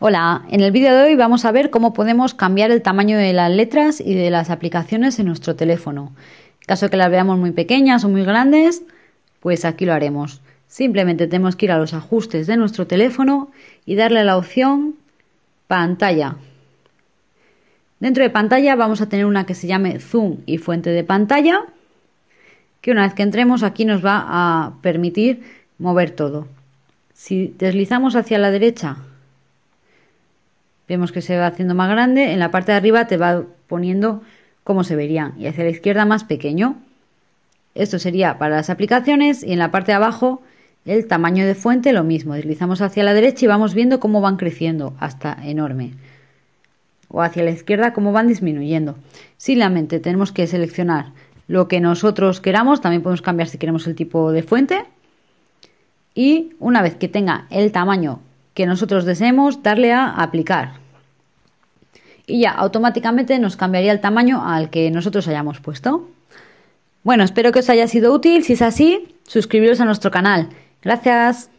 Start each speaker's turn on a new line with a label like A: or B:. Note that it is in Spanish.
A: Hola, en el vídeo de hoy vamos a ver cómo podemos cambiar el tamaño de las letras y de las aplicaciones en nuestro teléfono. En caso de que las veamos muy pequeñas o muy grandes, pues aquí lo haremos. Simplemente tenemos que ir a los ajustes de nuestro teléfono y darle a la opción pantalla. Dentro de pantalla vamos a tener una que se llame zoom y fuente de pantalla, que una vez que entremos aquí nos va a permitir mover todo. Si deslizamos hacia la derecha Vemos que se va haciendo más grande. En la parte de arriba te va poniendo cómo se verían. Y hacia la izquierda más pequeño. Esto sería para las aplicaciones. Y en la parte de abajo el tamaño de fuente lo mismo. Deslizamos hacia la derecha y vamos viendo cómo van creciendo hasta enorme. O hacia la izquierda cómo van disminuyendo. Simplemente tenemos que seleccionar lo que nosotros queramos. También podemos cambiar si queremos el tipo de fuente. Y una vez que tenga el tamaño que nosotros deseemos darle a aplicar. Y ya automáticamente nos cambiaría el tamaño al que nosotros hayamos puesto. Bueno, espero que os haya sido útil. Si es así, suscribiros a nuestro canal. Gracias.